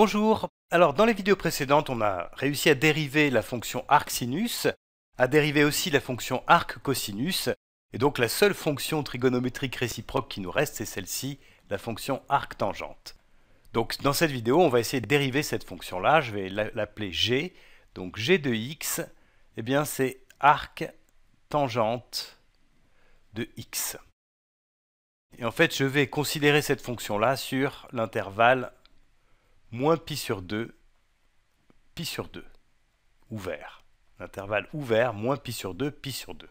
Bonjour Alors dans les vidéos précédentes, on a réussi à dériver la fonction arcsinus, à dériver aussi la fonction arc cosinus, et donc la seule fonction trigonométrique réciproque qui nous reste, c'est celle-ci, la fonction arc tangente. Donc dans cette vidéo, on va essayer de dériver cette fonction-là, je vais l'appeler g, donc g de x, eh bien c'est arc tangente de x. Et en fait, je vais considérer cette fonction-là sur l'intervalle moins pi sur 2, pi sur 2, ouvert. L'intervalle ouvert, moins pi sur 2, pi sur 2.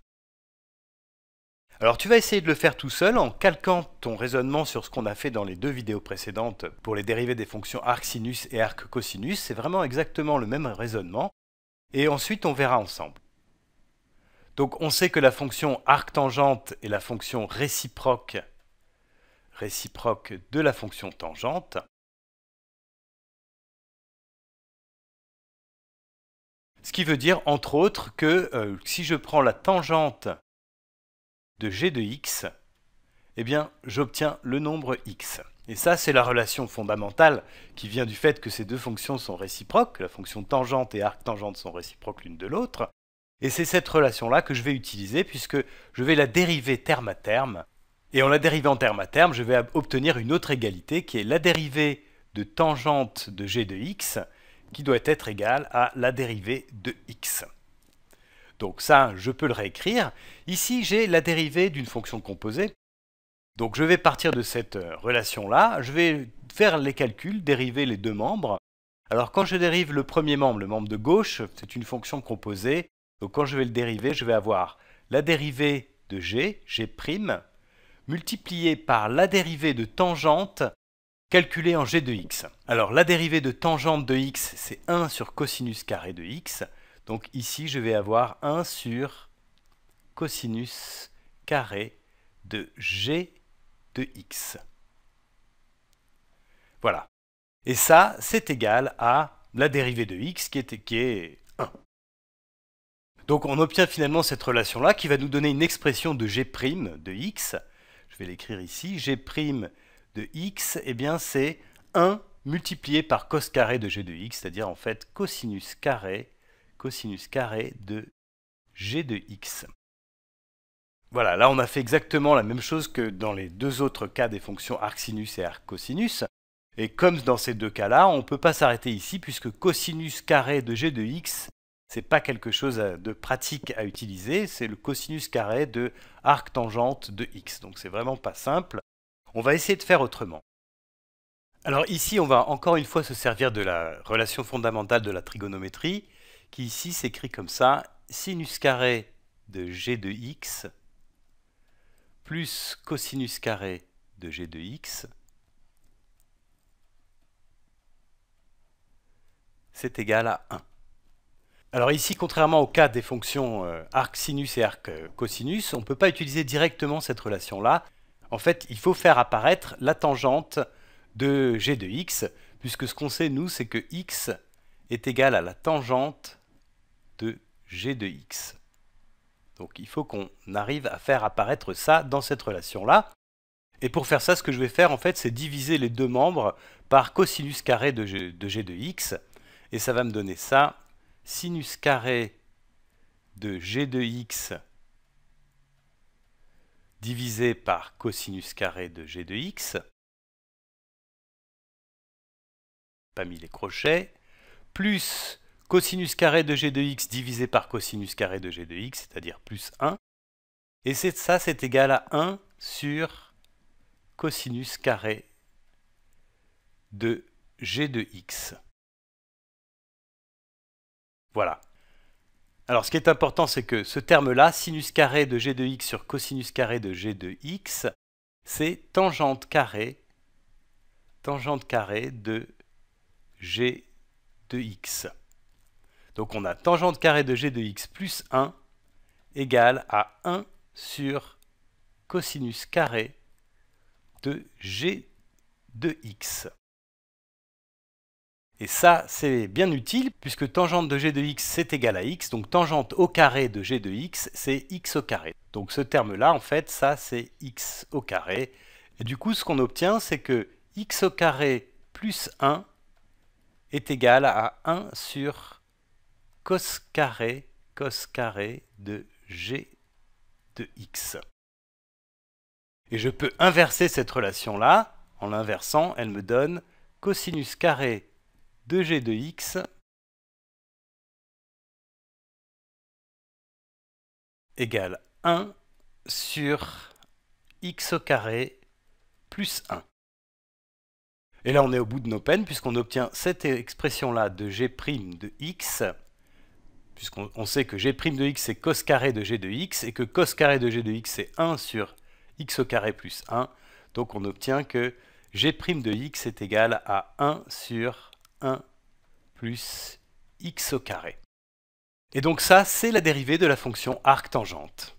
Alors tu vas essayer de le faire tout seul en calquant ton raisonnement sur ce qu'on a fait dans les deux vidéos précédentes pour les dérivés des fonctions arc sinus et arc cosinus. C'est vraiment exactement le même raisonnement. Et ensuite on verra ensemble. Donc on sait que la fonction arc tangente est la fonction réciproque réciproque de la fonction tangente. Ce qui veut dire, entre autres, que euh, si je prends la tangente de g de x, eh bien, j'obtiens le nombre x. Et ça, c'est la relation fondamentale qui vient du fait que ces deux fonctions sont réciproques, la fonction tangente et arc tangente sont réciproques l'une de l'autre. Et c'est cette relation-là que je vais utiliser puisque je vais la dériver terme à terme. Et en la dérivant terme à terme, je vais obtenir une autre égalité qui est la dérivée de tangente de g de x qui doit être égal à la dérivée de x. Donc ça, je peux le réécrire. Ici, j'ai la dérivée d'une fonction composée. Donc je vais partir de cette relation-là, je vais faire les calculs, dériver les deux membres. Alors quand je dérive le premier membre, le membre de gauche, c'est une fonction composée. Donc quand je vais le dériver, je vais avoir la dérivée de g, g', multipliée par la dérivée de tangente Calculer en g de x. Alors la dérivée de tangente de x, c'est 1 sur cosinus carré de x. Donc ici, je vais avoir 1 sur cosinus carré de g de x. Voilà. Et ça, c'est égal à la dérivée de x qui est, qui est 1. Donc on obtient finalement cette relation-là qui va nous donner une expression de g' de x. Je vais l'écrire ici. g' de x, et eh bien c'est 1 multiplié par cos carré de g de x, c'est-à-dire en fait cosinus carré, cosinus carré de g de x. Voilà, là on a fait exactement la même chose que dans les deux autres cas des fonctions arcsinus et arccosinus. Et comme dans ces deux cas-là, on ne peut pas s'arrêter ici puisque cosinus carré de g de x, c'est pas quelque chose de pratique à utiliser, c'est le cosinus carré de arc tangente de x. Donc c'est vraiment pas simple. On va essayer de faire autrement. Alors ici, on va encore une fois se servir de la relation fondamentale de la trigonométrie, qui ici s'écrit comme ça, sinus carré de g de x plus cosinus carré de g de x, c'est égal à 1. Alors ici, contrairement au cas des fonctions euh, arc sinus et arc euh, cosinus, on ne peut pas utiliser directement cette relation-là, en fait, il faut faire apparaître la tangente de g de x, puisque ce qu'on sait, nous, c'est que x est égal à la tangente de g de x. Donc il faut qu'on arrive à faire apparaître ça dans cette relation-là. Et pour faire ça, ce que je vais faire, en fait, c'est diviser les deux membres par cosinus carré de g, de x. Et ça va me donner ça, sinus carré de g de x divisé par cosinus carré de g de x, pas mis les crochets, plus cosinus carré de g de x divisé par cosinus carré de g de x, c'est-à-dire plus 1. Et ça, c'est égal à 1 sur cosinus carré de g de x. Voilà. Alors, ce qui est important, c'est que ce terme-là, sinus carré de g de x sur cosinus carré de g de x, c'est tangente carré, tangente carrée de g de x. Donc, on a tangente carré de g de x plus 1 égale à 1 sur cosinus carré de g de x. Et ça, c'est bien utile puisque tangente de g de x, c'est égal à x. Donc tangente au carré de g de x, c'est x au carré. Donc ce terme-là, en fait, ça, c'est x au carré. Et du coup, ce qu'on obtient, c'est que x au carré plus 1 est égal à 1 sur cos carré, cos carré de g de x. Et je peux inverser cette relation-là. En l'inversant, elle me donne cosinus carré 2g de x égale 1 sur x au carré plus 1. Et là, on est au bout de nos peines, puisqu'on obtient cette expression-là de g' de x, puisqu'on sait que g' de x, c'est cos carré de g de x, et que cos carré de g de x, c'est 1 sur x au carré plus 1. Donc, on obtient que g' de x est égal à 1 sur 1 plus x au carré. Et donc ça, c'est la dérivée de la fonction arc tangente.